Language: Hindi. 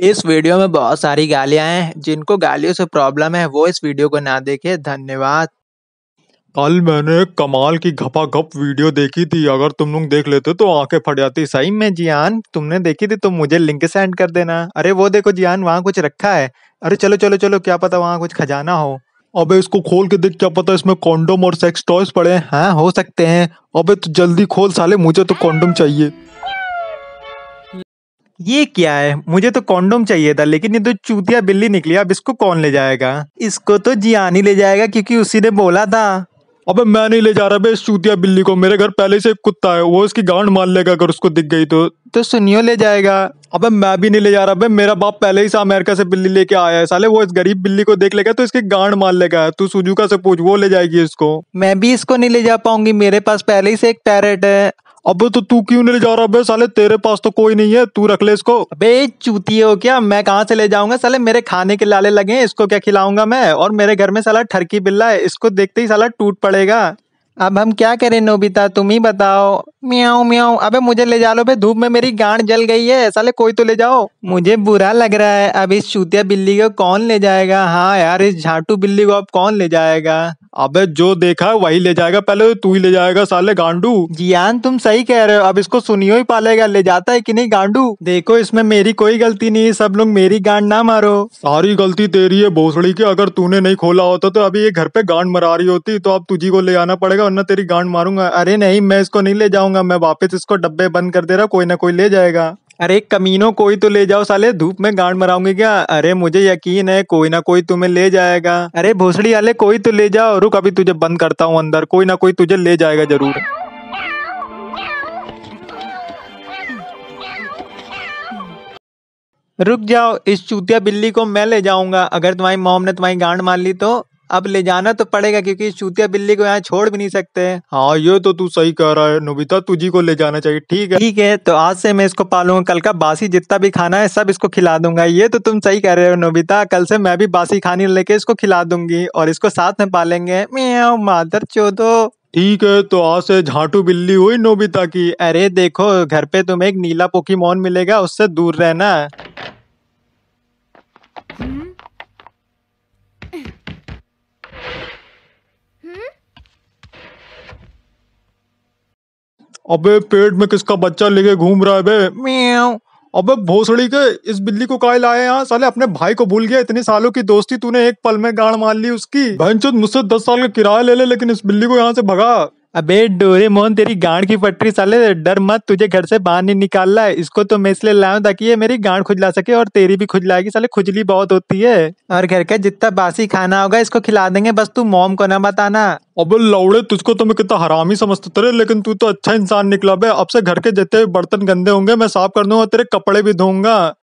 इस वीडियो में बहुत सारी गालियां हैं जिनको गालियों से प्रॉब्लम है वो इस वीडियो को ना देखे धन्यवाद कल मैंने कमाल की घपा घप वीडियो देखी थी अगर तुम लोग देख लेते तो आंखें फट जाती सही में जियान तुमने देखी थी तो मुझे लिंक सेंड कर देना अरे वो देखो जियान वहाँ कुछ रखा है अरे चलो चलो चलो क्या पता वहाँ कुछ खजाना हो अबे इसको खोल के देख क्या पता इसमें कॉन्डोम और सेक्स टॉयज पड़े हैं हाँ हो सकते हैं अबे तो जल्दी खोल साले मुझे तो कॉन्डोम चाहिए ये क्या है मुझे तो कॉन्डोम चाहिए था लेकिन ये तो चूतिया बिल्ली निकली अब इसको कौन ले जाएगा इसको तो जियानी ले जाएगा क्योंकि उसी ने बोला था अबे मैं नहीं ले जा रहा इस चूतिया बिल्ली को मेरे घर पहले से एक कुत्ता है वो इसकी गांड मार लेगा अगर उसको दिख गई तो तो सुनियो ले जाएगा अबे मैं भी नहीं ले जा रहा भाई मेरा बाप पहले ही से अमेरिका से बिल्ली लेके आया है साले वो इस गरीब बिल्ली को देख लेगा तो इसकी गांड मार लेगा तू सुजुका से पूछ वो ले जाएगी इसको मैं भी इसको नहीं ले जा पाऊंगी मेरे पास पहले ही से एक पैरेट है अबे तो तू क्यों नहीं ले जा रहा बे साले तेरे पास तो कोई नहीं है तू रख ले इसको बे चूती हो क्या मैं कहाँ से ले जाऊंगा साले मेरे खाने के लाले लगे हैं इसको क्या खिलाऊंगा मैं और मेरे घर में साला ठरकी बिल्ला है इसको देखते ही साला टूट पड़ेगा अब हम क्या करें नोबिता तुम ही बताओ म्याऊ म्याऊ अबे मुझे ले जा लो भाई धूप में मेरी गांड जल गई है साले कोई तो ले जाओ मुझे बुरा लग रहा है अब इस चूतिया बिल्ली को कौन ले जाएगा हाँ यार इस झाटू बिल्ली को अब कौन ले जाएगा अबे जो देखा वही ले जाएगा पहले तो तू ही ले जाएगा साले गांडू जियान हाँ, तुम सही कह रहे हो अब इसको सुनियो ही पालेगा ले जाता है कि नहीं गांडू देखो इसमें मेरी कोई गलती नहीं है सब लोग मेरी गांड ना मारो सारी गलती तेरी है भोसड़ी की अगर तूने नहीं खोला होता तो अभी ये घर पे गांड मरा रही होती तो अब तुझी को ले आना पड़ेगा वरना तेरी गांड मारूंगा अरे नहीं मैं इसको नहीं ले जाऊंगा मैं वापस इसको डब्बे बंद कर दे रहा कोई ना कोई ले जाएगा अरे कमीनो कोई तो ले जाओ साले धूप में गांड मराऊंगी क्या अरे मुझे यकीन है कोई ना कोई तुम्हें ले जाएगा अरे भोसड़ी वाले कोई तो ले जाओ रुक अभी तुझे बंद करता हूँ अंदर कोई ना कोई तुझे ले जाएगा जरूर रुक जाओ इस चूतिया बिल्ली को मैं ले जाऊंगा अगर तुम्हारी मोम ने तुम्हारी गांड मार ली तो अब ले जाना तो पड़ेगा क्योंकि चूतिया बिल्ली को यहाँ छोड़ भी नहीं सकते हाँ ये तो तू सही कह रहा है नोबिता तुझी को ले जाना चाहिए ठीक है ठीक है तो आज से मैं इसको पालूंगा कल का बासी जितना भी खाना है सब इसको खिला दूंगा ये तो तुम सही कह रहे हो नोबिता कल से मैं भी बासी खाने लेके इसको खिला दूंगी और इसको साथ में पालेंगे मैं मादर चोदो ठीक है तो आज से झाटू बिल्ली हुई नोबिता की अरे देखो घर पे तुम्हें एक नीला पोकीमोन मिलेगा उससे दूर रहना अबे पेट में किसका बच्चा लेके घूम रहा है बे अबे भोसड़ी के इस बिल्ली को काय लाए यहाँ साले अपने भाई को भूल गया इतने सालों की दोस्ती तूने एक पल में गाड़ मार ली उसकी बहनचोद मुझसे दस साल का किराया ले ले लेकिन इस बिल्ली को यहाँ से भगा अबे मोहन तेरी गांड की पटरी साले डर मत तुझे घर से बाहर नहीं निकाल रहा है इसको तो मैं इसलिए लाऊं ताकि ये मेरी गांड खुजला सके और तेरी भी खुजलाएगी साले खुजली बहुत होती है और घर का जितना बासी खाना होगा इसको खिला देंगे बस तू मोम को ना बताना अबे लौड़े तुझको तो मैं कितना हरामी समझता तेरे लेकिन तू तो अच्छा इंसान निकला बे अब से घर के जितने बर्तन गंदे होंगे मैं साफ कर दूंगा तेरे कपड़े भी धोऊंगा